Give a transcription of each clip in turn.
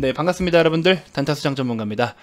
네, 반갑습니다, 여러분들. 단타수장 전문가입니다.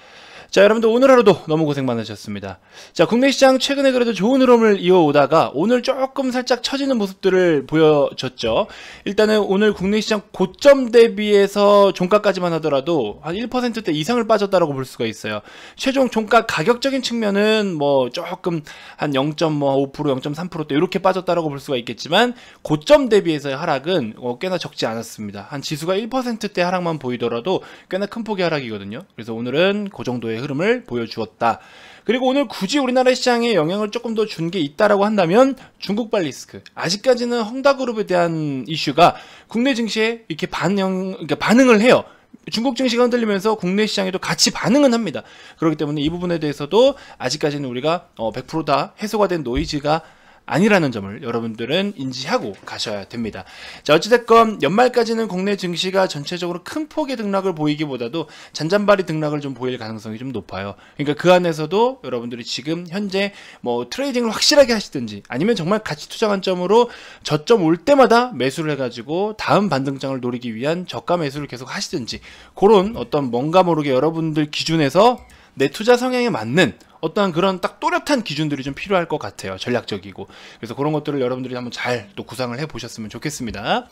자 여러분들 오늘 하루도 너무 고생 많으셨습니다 자 국내 시장 최근에 그래도 좋은 흐름을 이어오다가 오늘 조금 살짝 처지는 모습들을 보여줬죠 일단은 오늘 국내 시장 고점 대비해서 종가까지만 하더라도 한 1%대 이상을 빠졌다라고 볼 수가 있어요 최종 종가 가격적인 측면은 뭐 조금 한 0.5% 0.3%대 이렇게 빠졌다라고 볼 수가 있겠지만 고점 대비해서의 하락은 어, 꽤나 적지 않았습니다 한 지수가 1%대 하락만 보이더라도 꽤나 큰 폭의 하락이거든요 그래서 오늘은 그 정도의 정도의 흐름을 보여주었다. 그리고 오늘 굳이 우리나라 시장에 영향을 조금 더 준 게 있다라고 한다면 중국발 리스크. 아직까지는 헝다그룹에 대한 이슈가 국내 증시에 이렇게 반영, 그러니까 반응을 해요. 중국 증시가 흔들리면서 국내 시장에도 같이 반응은 합니다. 그렇기 때문에 이 부분에 대해서도 아직까지는 우리가 100%다 어, 해소가 된 노이즈가 아니라는 점을 여러분들은 인지하고 가셔야 됩니다. 자, 어찌됐건 연말까지는 국내 증시가 전체적으로 큰 폭의 등락을 보이기보다도 잔잔바리 등락을 좀 보일 가능성이 좀 높아요. 그러니까 그 안에서도 여러분들이 지금 현재 뭐 트레이딩을 확실하게 하시든지 아니면 정말 가치 투자 관점으로 저점 올 때마다 매수를 해가지고 다음 반등장을 노리기 위한 저가 매수를 계속 하시든지 그런 어떤 뭔가 모르게 여러분들 기준에서 내 투자 성향에 맞는 어떠한 그런 딱 또렷한 기준들이 좀 필요할 것 같아요. 전략적이고. 그래서 그런 것들을 여러분들이 한번 잘 또 구상을 해 보셨으면 좋겠습니다.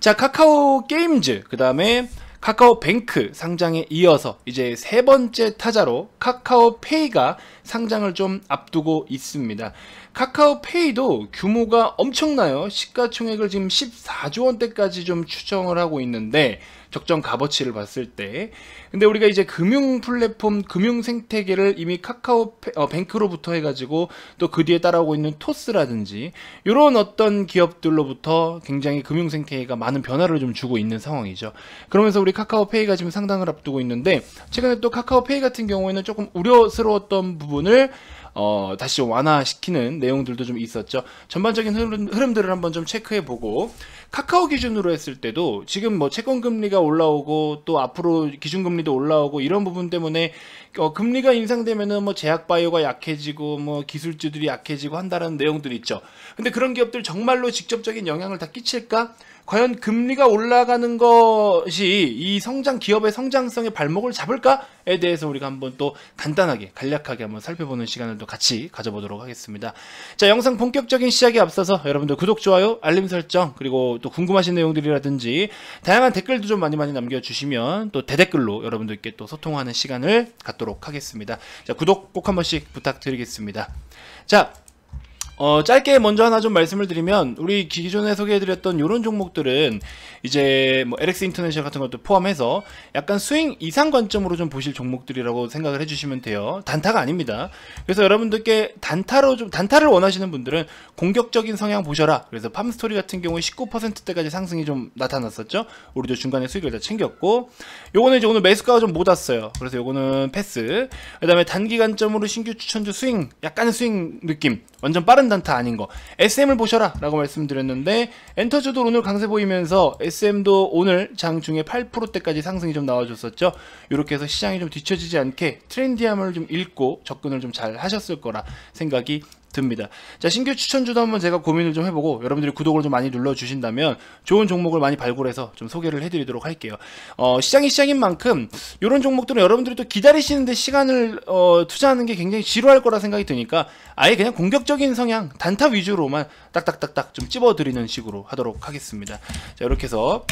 자, 카카오 게임즈, 그 다음에 카카오뱅크 상장에 이어서 이제 세 번째 타자로 카카오페이가 상장을 좀 앞두고 있습니다. 카카오페이도 규모가 엄청나요. 시가총액을 지금 14조 원대까지 좀 추정을 하고 있는데 적정 값어치를 봤을 때 근데 우리가 이제 금융 플랫폼 금융 생태계를 이미 카카오 어, 뱅크로부터 해가지고 또 그 뒤에 따라오고 있는 토스라든지 이런 어떤 기업들로부터 굉장히 금융 생태계가 많은 변화를 좀 주고 있는 상황이죠 그러면서 우리 카카오페이가 지금 상당을 앞두고 있는데 최근에 또 카카오페이 같은 경우에는 조금 우려스러웠던 부분을 어, 다시 완화시키는 내용들도 좀 있었죠. 전반적인 흐름, 들을 한번 좀 체크해보고 카카오 기준으로 했을 때도 지금 뭐 채권 금리가 올라오고 또 앞으로 기준 금리도 올라오고 이런 부분 때문에 어, 금리가 인상되면은 뭐 제약 바이오가 약해지고 뭐 기술주들이 약해지고 한다는 내용들 있죠. 근데 그런 기업들 정말로 직접적인 영향을 다 끼칠까? 과연 금리가 올라가는 것이 이 성장 기업의 성장성의 발목을 잡을까에 대해서 우리가 한번 또 간단하게 간략하게 한번 살펴보는 시간을 또 같이 가져보도록 하겠습니다. 자 영상 본격적인 시작에 앞서서 여러분들 구독 좋아요 알림 설정 그리고 또 궁금하신 내용들이라든지 다양한 댓글도 좀 많이 많이 남겨주시면 또 대댓글로 여러분들께 또 소통하는 시간을 갖도록 하겠습니다. 자 구독 꼭한 번씩 부탁드리겠습니다. 자 어, 짧게 먼저 하나 좀 말씀을 드리면 우리 기존에 소개해드렸던 이런 종목들은 이제 뭐 LX 인터내셔널 같은 것도 포함해서 약간 스윙 이상 관점으로 좀 보실 종목들이라고 생각을 해주시면 돼요. 단타가 아닙니다. 그래서 여러분들께 단타로 좀 단타를 원하시는 분들은 공격적인 성향 보셔라. 그래서 팜스토리 같은 경우에 19%대까지 상승이 좀 나타났었죠. 우리도 중간에 수익을 다 챙겼고 요거는 이제 오늘 매수가가 좀못 왔어요. 그래서 요거는 패스. 그다음에 단기관점으로 신규 추천주 스윙 약간의 스윙 느낌. 완전 빠른 단타 아닌 거 SM을 보셔라 라고 말씀드렸는데 엔터즈도 오늘 강세 보이면서 SM도 오늘 장중에 8%대까지 상승이 좀 나와줬었죠 이렇게 해서 시장이 좀 뒤처지지 않게 트렌디함을 좀 읽고 접근을 좀 잘 하셨을 거라 생각이 듭니다. 자, 신규 추천주도 한번 제가 고민을 좀 해보고 여러분들이 구독을 좀 많이 눌러주신다면 좋은 종목을 많이 발굴해서 좀 소개를 해드리도록 할게요. 어, 시장이 시장인 만큼 이런 종목들은 여러분들이 또 기다리시는데 시간을 어, 투자하는 게 굉장히 지루할 거라 생각이 드니까 아예 그냥 공격적인 성향, 단타 위주로만 딱딱딱딱 좀 찝어드리는 식으로 하도록 하겠습니다. 자, 이렇게 해서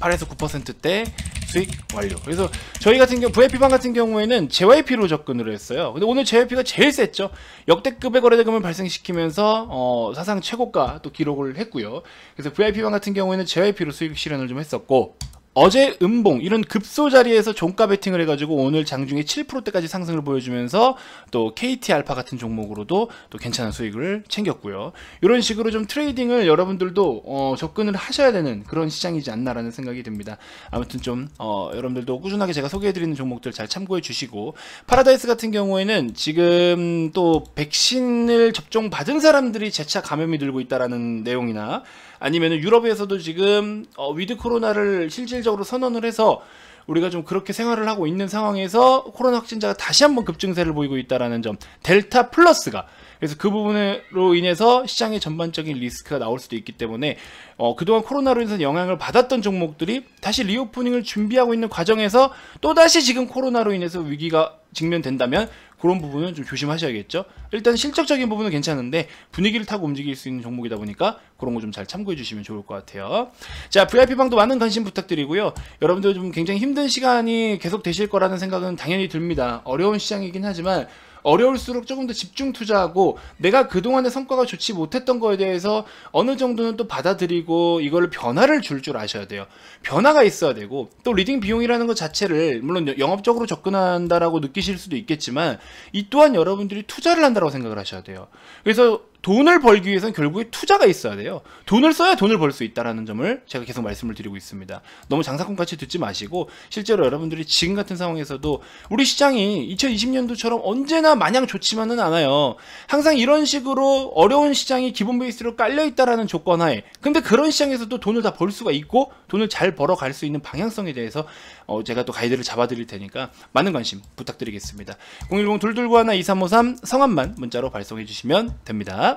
8에서 9%대 수익 완료. 그래서 저희 같은 경우 VIP방 같은 경우에는 JYP로 접근을 했어요. 근데 오늘 JYP가 제일 셌죠. 역대급의 거래대금을 발생시키면서 어, 사상 최고가 또 기록을 했고요. 그래서 VIP방 같은 경우에는 JYP로 수익 실현을 좀 했었고 어제 음봉 이런 급소 자리에서 종가 베팅을 해가지고 오늘 장중에 7%대까지 상승을 보여주면서 또 KT 알파 같은 종목으로도 또 괜찮은 수익을 챙겼고요. 이런 식으로 좀 트레이딩을 여러분들도 어, 접근을 하셔야 되는 그런 시장이지 않나라는 생각이 듭니다. 아무튼 좀 어, 여러분들도 꾸준하게 제가 소개해드리는 종목들 잘 참고해 주시고 파라다이스 같은 경우에는 지금 또 백신을 접종 받은 사람들이 재차 감염이 늘고 있다라는 내용이나 아니면 유럽에서도 지금 어, 위드 코로나를 실질적으로 선언을 해서 우리가 좀 그렇게 생활을 하고 있는 상황에서 코로나 확진자가 다시 한번 급증세를 보이고 있다라는 점 델타 플러스가 그래서 그 부분으로 인해서 시장의 전반적인 리스크가 나올 수도 있기 때문에 어, 그동안 코로나로 인해서 영향을 받았던 종목들이 다시 리오프닝을 준비하고 있는 과정에서 또다시 지금 코로나로 인해서 위기가 직면된다면 그런 부분은 좀 조심하셔야겠죠. 일단 실적적인 부분은 괜찮은데 분위기를 타고 움직일 수 있는 종목이다 보니까 그런 거 좀 잘 참고해 주시면 좋을 것 같아요. 자, VIP방도 많은 관심 부탁드리고요. 여러분들 좀 굉장히 힘든 시간이 계속 되실 거라는 생각은 당연히 듭니다. 어려운 시장이긴 하지만 어려울수록 조금 더 집중 투자하고 내가 그동안의 성과가 좋지 못했던 거에 대해서 어느 정도는 또 받아들이고 이걸 변화를 줄줄 줄 아셔야 돼요. 변화가 있어야 되고 또 리딩 비용이라는 것 자체를 물론 영업적으로 접근한다라고 느끼실 수도 있겠지만 이 또한 여러분들이 투자를 한다고 생각을 하셔야 돼요. 그래서 돈을 벌기 위해서는 결국에 투자가 있어야 돼요. 돈을 써야 돈을 벌 수 있다라는 점을 제가 계속 말씀을 드리고 있습니다. 너무 장사꾼 같이 듣지 마시고 실제로 여러분들이 지금 같은 상황에서도 우리 시장이 2020년도처럼 언제나 마냥 좋지만은 않아요. 항상 이런 식으로 어려운 시장이 기본 베이스로 깔려 있다라는 조건 하에 근데 그런 시장에서도 돈을 다 벌 수가 있고 돈을 잘 벌어 갈수 있는 방향성에 대해서 어 제가 또 가이드를 잡아 드릴 테니까 많은 관심 부탁드리겠습니다. 010 229 1 2353 성함만 문자로 발송해 주시면 됩니다.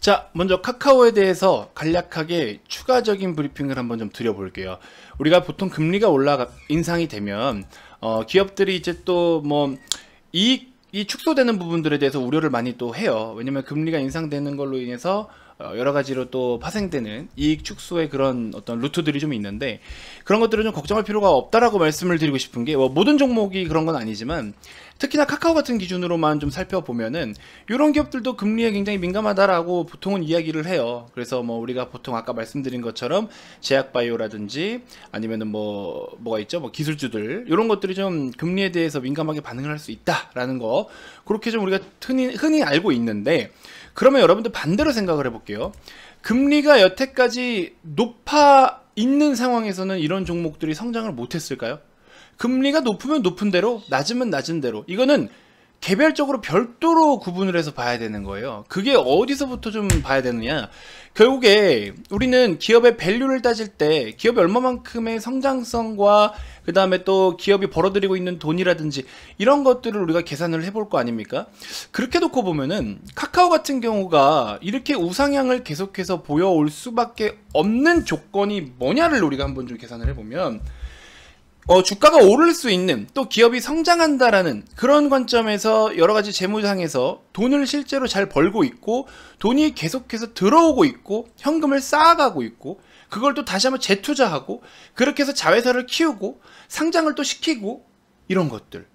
자, 먼저 카카오에 대해서 간략하게 추가적인 브리핑을 한번 좀 드려볼게요. 우리가 보통 금리가 올라가 인상이 되면 어, 기업들이 이제 또 뭐 이익이 축소되는 부분들에 대해서 우려를 많이 또 해요. 왜냐면 금리가 인상되는 걸로 인해서 어, 여러 가지로 또 파생되는 이익 축소의 그런 어떤 루트들이 좀 있는데 그런 것들은 좀 걱정할 필요가 없다라고 말씀을 드리고 싶은 게뭐 모든 종목이 그런 건 아니지만 특히나 카카오 같은 기준으로만 좀 살펴보면은 이런 기업들도 금리에 굉장히 민감하다라고 보통은 이야기를 해요. 그래서 뭐 우리가 보통 아까 말씀드린 것처럼 제약바이오라든지 아니면은 뭐 뭐가 있죠? 뭐 기술주들 이런 것들이 좀 금리에 대해서 민감하게 반응을 할 수 있다라는 거 그렇게 좀 우리가 흔히 흔히 알고 있는데 그러면 여러분들 반대로 생각을 해볼게요. 금리가 여태까지 높아 있는 상황에서는 이런 종목들이 성장을 못했을까요? 금리가 높으면 높은 대로, 낮으면 낮은 대로. 이거는 개별적으로 별도로 구분을 해서 봐야 되는 거예요 그게 어디서부터 좀 봐야 되느냐 결국에 우리는 기업의 밸류를 따질 때 기업이 얼마만큼의 성장성과 그 다음에 또 기업이 벌어들이고 있는 돈이라든지 이런 것들을 우리가 계산을 해볼 거 아닙니까 그렇게 놓고 보면은 카카오 같은 경우가 이렇게 우상향을 계속해서 보여올 수밖에 없는 조건이 뭐냐를 우리가 한번 좀 계산을 해보면 어, 주가가 오를 수 있는 또 기업이 성장한다라는 그런 관점에서 여러 가지 재무상에서 돈을 실제로 잘 벌고 있고 돈이 계속해서 들어오고 있고 현금을 쌓아가고 있고 그걸 또 다시 한번 재투자하고 그렇게 해서 자회사를 키우고 상장을 또 시키고 이런 것들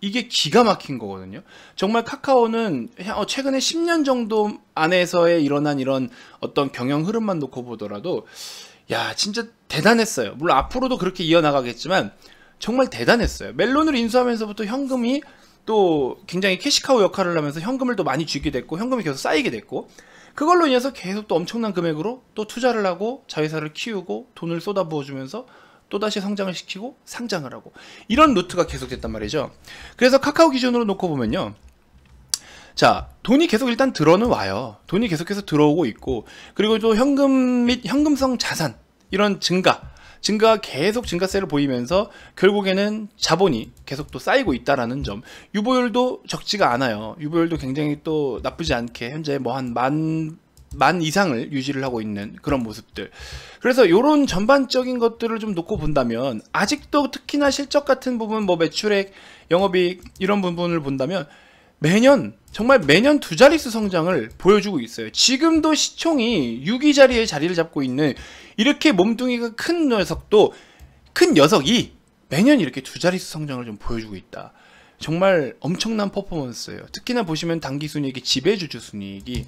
이게 기가 막힌 거거든요. 정말 카카오는 어, 최근에 10년 정도 안에서의 일어난 이런 어떤 경영 흐름만 놓고 보더라도 야, 진짜 대단했어요. 물론 앞으로도 그렇게 이어나가겠지만 정말 대단했어요. 멜론을 인수하면서부터 현금이 또 굉장히 캐시카우 역할을 하면서 현금을 또 많이 쥐게 됐고 현금이 계속 쌓이게 됐고 그걸로 인해서 계속 또 엄청난 금액으로 또 투자를 하고 자회사를 키우고 돈을 쏟아부어주면서 또다시 성장을 시키고 상장을 하고 이런 루트가 계속됐단 말이죠. 그래서 카카오 기준으로 놓고 보면요. 자, 돈이 계속 일단 들어는 와요. 돈이 계속해서 들어오고 있고, 그리고 또 현금 및 현금성 자산, 이런 증가 증가가 계속 증가세를 보이면서 결국에는 자본이 계속 또 쌓이고 있다라는 점 유보율도 적지가 않아요 유보율도 굉장히 또 나쁘지 않게 현재 뭐 한 만 만 이상을 유지를 하고 있는 그런 모습들 그래서 요런 전반적인 것들을 좀 놓고 본다면 아직도 특히나 실적 같은 부분 뭐 매출액 영업이익 이런 부분을 본다면 매년 정말 매년 두 자릿수 성장을 보여주고 있어요. 지금도 시총이 6위 자리에 자리를 잡고 있는 이렇게 몸뚱이가 큰 녀석도 큰 녀석이 매년 이렇게 두 자릿수 성장을 좀 보여주고 있다. 정말 엄청난 퍼포먼스예요. 특히나 보시면 단기 순이익이 지배주주 순이익이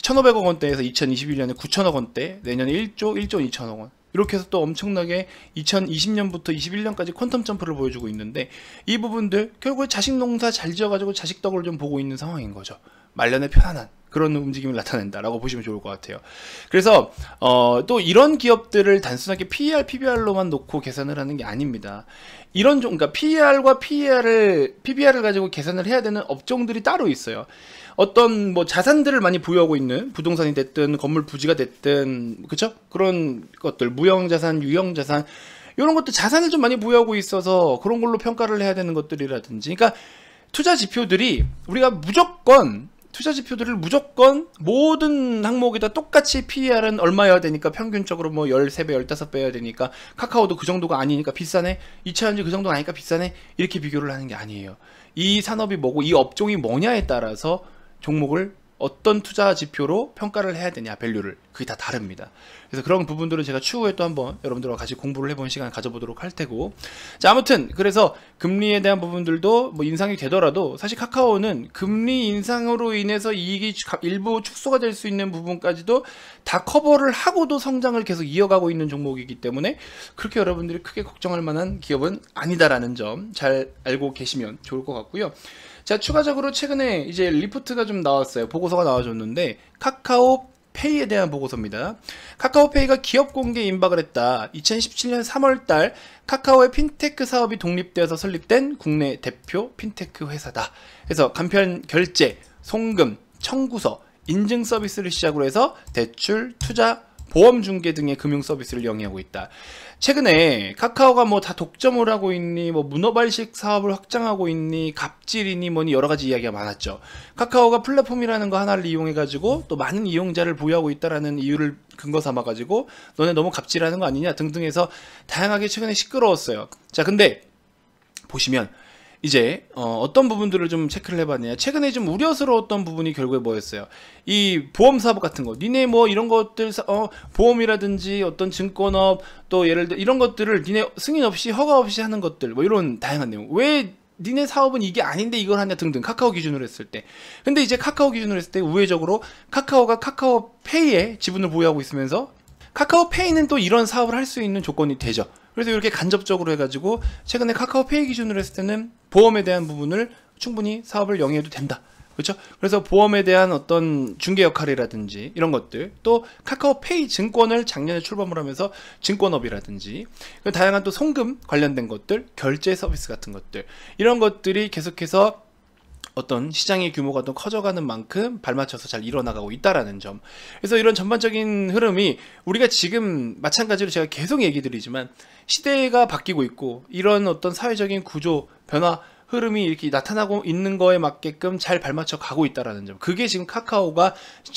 1,500억 원대에서 2021년에 9,000억 원대, 내년에 1조, 1조 2 0 0 0억 원. 이렇게 해서 또 엄청나게 2020년부터 21년까지 퀀텀 점프를 보여주고 있는데 이 부분들 결국에 자식 농사 잘 지어가지고 자식 덕을 좀 보고 있는 상황인 거죠. 말년에 편안한 그런 움직임을 나타낸다라고 보시면 좋을 것 같아요. 그래서 어, 또 이런 기업들을 단순하게 PER, PBR로만 놓고 계산을 하는 게 아닙니다. 이런 종, 그러니까 PER과 PER을 PBR을 가지고 계산을 해야 되는 업종들이 따로 있어요. 어떤 뭐 자산들을 많이 보유하고 있는 부동산이 됐든 건물 부지가 됐든 그쵸 그런 것들 무형 자산 유형 자산 이런 것도 자산을 좀 많이 보유하고 있어서 그런 걸로 평가를 해야 되는 것들이라든지 그러니까 투자 지표들이 우리가 무조건 투자 지표들을 무조건 모든 항목에다 똑같이 PER은 얼마여야 되니까 평균적으로 뭐 13배, 15배여야 되니까 카카오도 그 정도가 아니니까 비싸네. 이차전지 그 정도가 아니니까 비싸네. 이렇게 비교를 하는 게 아니에요. 이 산업이 뭐고 이 업종이 뭐냐에 따라서 종목을 어떤 투자 지표로 평가를 해야 되냐 밸류를 그게 다 다릅니다 그래서 그런 부분들은 제가 추후에 또 한번 여러분들과 같이 공부를 해본 시간 가져보도록 할 테고 자 아무튼 그래서 금리에 대한 부분들도 뭐 인상이 되더라도 사실 카카오는 금리 인상으로 인해서 이익이 일부 축소가 될 수 있는 부분까지도 다 커버를 하고도 성장을 계속 이어가고 있는 종목이기 때문에 그렇게 여러분들이 크게 걱정할 만한 기업은 아니다라는 점 잘 알고 계시면 좋을 것 같고요. 자 추가적으로 최근에 이제 리포트가 좀 나왔어요 보고서가 나와줬는데 카카오 페이에 대한 보고서입니다. 카카오페이가 기업 공개 임박을 했다. 2017년 3월달 카카오의 핀테크 사업이 독립되어서 설립된 국내 대표 핀테크 회사다. 그래서 간편 결제, 송금, 청구서, 인증 서비스를 시작으로 해서 대출, 투자, 보험 중개 등의 금융 서비스를 영위하고 있다. 최근에 카카오가 뭐 다 독점을 하고 있니, 뭐 문어발식 사업을 확장하고 있니, 갑질이니 뭐니 여러 가지 이야기가 많았죠. 카카오가 플랫폼이라는 거 하나를 이용해가지고 또 많은 이용자를 보유하고 있다라는 이유를 근거 삼아가지고 너네 너무 갑질하는 거 아니냐 등등해서 다양하게 최근에 시끄러웠어요. 자, 근데 보시면 이제 어, 떤 부분들을 좀 체크를 해봤냐 최근에 좀 우려스러웠던 부분이 결국에 뭐였어요 이 보험 사업 같은 거 니네 뭐 이런 것들 어, 보험이라든지 어떤 증권업 또 예를 들어 이런 것들을 니네 승인 없이 허가 없이 하는 것들 뭐 이런 다양한 내용 왜 니네 사업은 이게 아닌데 이걸 하냐 등등 카카오 기준으로 했을 때 근데 이제 카카오 기준으로 했을 때 우회적으로 카카오가 카카오 페이에 지분을 보유하고 있으면서 카카오 페이는 또 이런 사업을 할 수 있는 조건이 되죠 그래서 이렇게 간접적으로 해가지고 최근에 카카오페이 기준으로 했을 때는 보험에 대한 부분을 충분히 사업을 영위해도 된다. 그렇죠? 그래서 보험에 대한 어떤 중개 역할이라든지 이런 것들 또 카카오페이 증권을 작년에 출범을 하면서 증권업이라든지 다양한 또 송금 관련된 것들 결제 서비스 같은 것들 이런 것들이 계속해서 어떤 시장의 규모가 더 커져가는 만큼 발맞춰서 잘 일어나가고 있다라는 점. 그래서 이런 전반적인 흐름이 우리가 지금 마찬가지로 제가 계속 얘기 드리지만 시대가 바뀌고 있고 이런 어떤 사회적인 구조 변화 흐름이 이렇게 나타나고 있는 거에 맞게끔 잘 발맞춰 가고 있다라는 점. 그게 지금 카카오가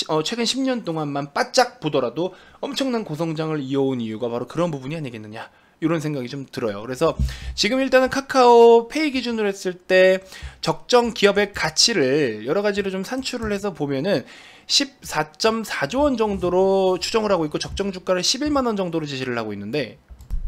어, 최근 10년 동안만 바짝 보더라도 엄청난 고성장을 이어온 이유가 바로 그런 부분이 아니겠느냐. 이런 생각이 좀 들어요. 그래서 지금 일단은 카카오 페이 기준으로 했을 때 적정 기업의 가치를 여러 가지로 좀 산출을 해서 보면은 14.4조 원 정도로 추정을 하고 있고 적정 주가를 11만 원 정도로 제시를 하고 있는데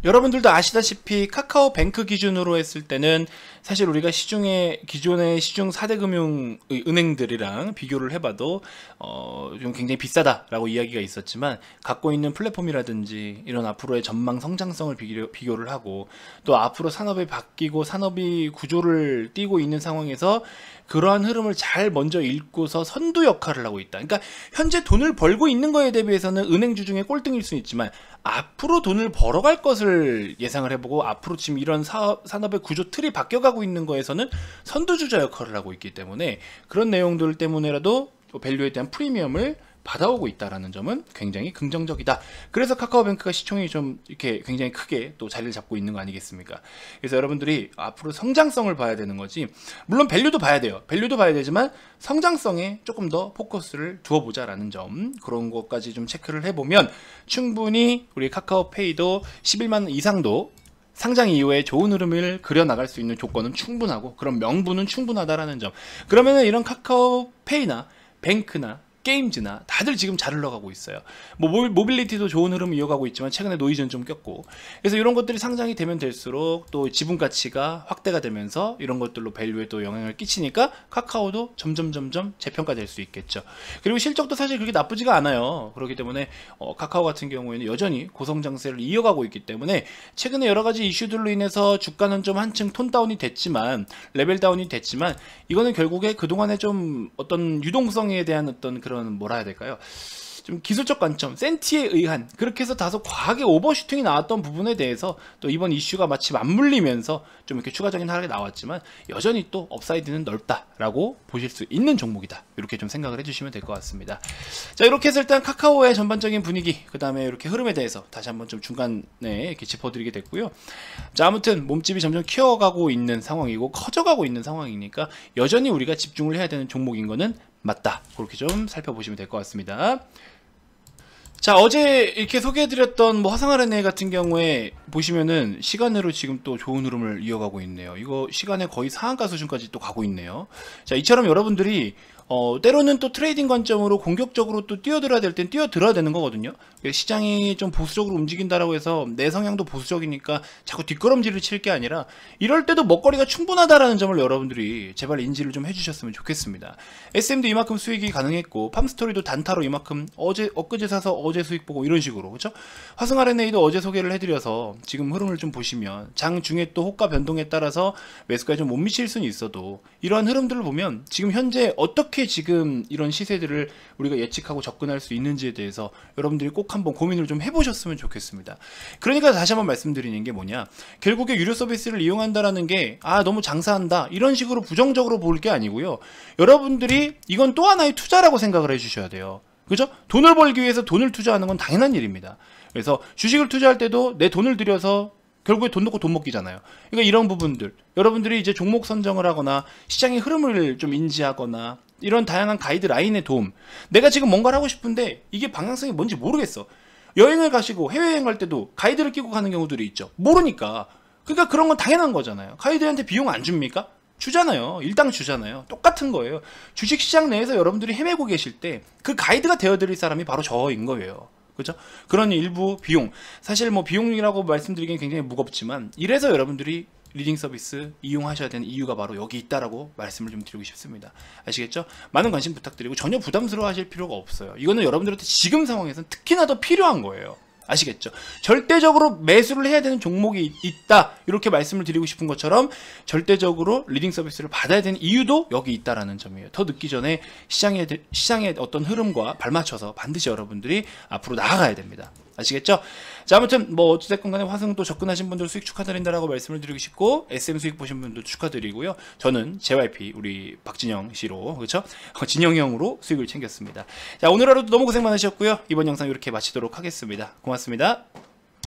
여러분들도 아시다시피 카카오 뱅크 기준으로 했을 때는 사실 우리가 시중에 기존의 시중 사대 금융 은행들이랑 비교를 해봐도 어, 좀 굉장히 비싸다라고 이야기가 있었지만 갖고 있는 플랫폼이라든지 이런 앞으로의 전망 성장성을 비교, 비교를 하고 또 앞으로 산업이 바뀌고 산업이 구조를 띄고 있는 상황에서 그러한 흐름을 잘 먼저 읽고서 선두 역할을 하고 있다. 그러니까 현재 돈을 벌고 있는 거에 대비해서는 은행 주중에 꼴등일 수는 있지만 앞으로 돈을 벌어갈 것을 예상을 해보고 앞으로 지금 이런 사업, 산업의 구조 틀이 바뀌어가 하고 있는 거에서는 선두주자 역할을 하고 있기 때문에 그런 내용들 때문에라도 밸류에 대한 프리미엄을 받아오고 있다라는 점은 굉장히 긍정적이다. 그래서 카카오뱅크가 시총이 좀 이렇게 굉장히 크게 또 자리를 잡고 있는 거 아니겠습니까? 그래서 여러분들이 앞으로 성장성을 봐야 되는 거지. 물론 밸류도 봐야 돼요. 밸류도 봐야 되지만 성장성에 조금 더 포커스를 두어보자라는 점 그런 것까지 좀 체크를 해보면 충분히 우리 카카오페이도 11만 원 이상도 상장 이후에 좋은 흐름을 그려나갈 수 있는 조건은 충분하고 그런 명분은 충분하다라는 점. 그러면은 이런 카카오페이나 뱅크나 게임즈나 다들 지금 잘 흘러가고 있어요. 뭐 모빌리티도 좋은 흐름 이어가고 있지만 최근에 노이즈는 좀 꼈고 그래서 이런 것들이 상장이 되면 될수록 또 지분 가치가 확대가 되면서 이런 것들로 밸류에 또 영향을 끼치니까 카카오도 점점 점점 재평가될 수 있겠죠. 그리고 실적도 사실 그렇게 나쁘지가 않아요. 그렇기 때문에 어, 카카오 같은 경우에는 여전히 고성 장세를 이어가고 있기 때문에 최근에 여러 가지 이슈들로 인해서 주가는 좀 한층 톤 다운이 됐지만 레벨 다운이 됐지만 이거는 결국에 그동안에 좀 어떤 유동성에 대한 어떤 그런 그런 뭐라 해야 될까요? 좀 기술적 관점, 센티에 의한 그렇게 해서 다소 과하게 오버슈팅이 나왔던 부분에 대해서 또 이번 이슈가 마치 맞물리면서 좀 이렇게 추가적인 하락이 나왔지만 여전히 또 업사이드는 넓다라고 보실 수 있는 종목이다 이렇게 좀 생각을 해주시면 될 것 같습니다. 자 이렇게 해서 일단 카카오의 전반적인 분위기 그 다음에 이렇게 흐름에 대해서 다시 한번 좀 중간에 이렇게 짚어드리게 됐고요. 자 아무튼 몸집이 점점 키워가고 있는 상황이고 커져가고 있는 상황이니까 여전히 우리가 집중을 해야 되는 종목인 거는 맞다 그렇게 좀 살펴보시면 될 것 같습니다 자 어제 이렇게 소개해드렸던 뭐화성아 n 네 같은 경우에 보시면은 시간으로 지금 또 좋은 흐름을 이어가고 있네요 이거 시간에 거의 상한가 수준까지 또 가고 있네요 자 이처럼 여러분들이 어, 때로는 또 트레이딩 관점으로 공격적으로 또 뛰어들어야 될 땐 뛰어들어야 되는 거거든요. 시장이 좀 보수적으로 움직인다라고 해서 내 성향도 보수적이니까 자꾸 뒷걸음질을 칠 게 아니라 이럴 때도 먹거리가 충분하다라는 점을 여러분들이 제발 인지를 좀 해주셨으면 좋겠습니다. SM도 이만큼 수익이 가능했고 팜스토리도 단타로 이만큼 어제 엊그제 사서 어제 수익 보고 이런 식으로 그렇죠? 화성 R&A도 어제 소개를 해드려서 지금 흐름을 좀 보시면 장 중에 또 호가 변동에 따라서 매수가 좀 못 미칠 수는 있어도 이러한 흐름들을 보면 지금 현재 어떻게 어떻게 지금 이런 시세들을 우리가 예측하고 접근할 수 있는지에 대해서 여러분들이 꼭 한번 고민을 좀 해보셨으면 좋겠습니다. 그러니까 다시 한번 말씀드리는 게 뭐냐 결국에 유료 서비스를 이용한다라는 게 아 너무 장사한다 이런 식으로 부정적으로 볼 게 아니고요. 여러분들이 이건 또 하나의 투자라고 생각을 해주셔야 돼요. 그죠? 돈을 벌기 위해서 돈을 투자하는 건 당연한 일입니다. 그래서 주식을 투자할 때도 내 돈을 들여서 결국에 돈 놓고 돈 먹기잖아요. 그러니까 이런 부분들 여러분들이 이제 종목 선정을 하거나 시장의 흐름을 좀 인지하거나 이런 다양한 가이드라인의 도움 내가 지금 뭔가를 하고 싶은데 이게 방향성이 뭔지 모르겠어 여행을 가시고 해외여행 갈 때도 가이드를 끼고 가는 경우들이 있죠 모르니까 그러니까 그런 건 당연한 거잖아요 가이드한테 비용 안 줍니까? 주잖아요 일당 주잖아요 똑같은 거예요 주식시장 내에서 여러분들이 헤매고 계실 때 그 가이드가 되어드릴 사람이 바로 저인 거예요 그죠? 그런 일부 비용 사실 뭐 비용이라고 말씀드리기엔 굉장히 무겁지만 이래서 여러분들이 리딩 서비스 이용하셔야 되는 이유가 바로 여기 있다라고 말씀을 좀 드리고 싶습니다. 아시겠죠? 많은 관심 부탁드리고 전혀 부담스러워 하실 필요가 없어요. 이거는 여러분들한테 지금 상황에서는 특히나 더 필요한 거예요. 아시겠죠? 절대적으로 매수를 해야 되는 종목이 있다 이렇게 말씀을 드리고 싶은 것처럼 절대적으로 리딩 서비스를 받아야 되는 이유도 여기 있다라는 점이에요. 더 늦기 전에 시장의 시장의 어떤 흐름과 발맞춰서 반드시 여러분들이 앞으로 나아가야 됩니다. 아시겠죠? 자 아무튼 뭐 어찌됐건 간에 화성도 접근하신 분들 수익 축하드린다라고 말씀을 드리고 싶고 SM 수익 보신 분도 축하드리고요 저는 JYP 우리 박진영 씨로 그쵸 그렇죠? 진영 형으로 수익을 챙겼습니다 자 오늘 하루도 너무 고생 많으셨고요 이번 영상 이렇게 마치도록 하겠습니다 고맙습니다